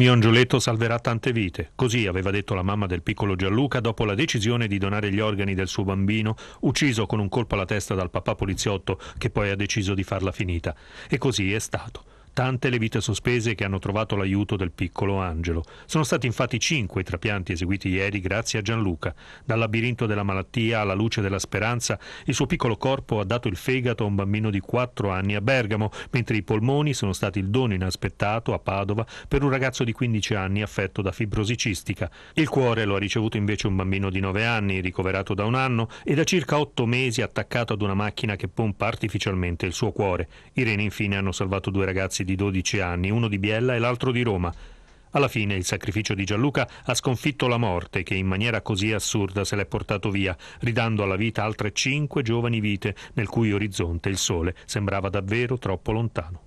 Mio angioletto salverà tante vite, così aveva detto la mamma del piccolo Gianluca dopo la decisione di donare gli organi del suo bambino, ucciso con un colpo alla testa dal papà poliziotto che poi ha deciso di farla finita. E così è stato. Tante le vite sospese che hanno trovato l'aiuto del piccolo Angelo. Sono stati infatti cinque i trapianti eseguiti ieri grazie a Gianluca. Dal labirinto della malattia alla luce della speranza, il suo piccolo corpo ha dato il fegato a un bambino di quattro anni a Bergamo, mentre i polmoni sono stati il dono inaspettato a Padova per un ragazzo di 15 anni affetto da fibrosicistica. Il cuore lo ha ricevuto invece un bambino di 9 anni, ricoverato da un anno e da circa 8 mesi attaccato ad una macchina che pompa artificialmente il suo cuore. I reni infine hanno salvato due ragazzi di di 12 anni, uno di Biella e l'altro di Roma. Alla fine il sacrificio di Gianluca ha sconfitto la morte che in maniera così assurda se l'è portato via, ridando alla vita altre cinque giovani vite nel cui orizzonte il sole sembrava davvero troppo lontano.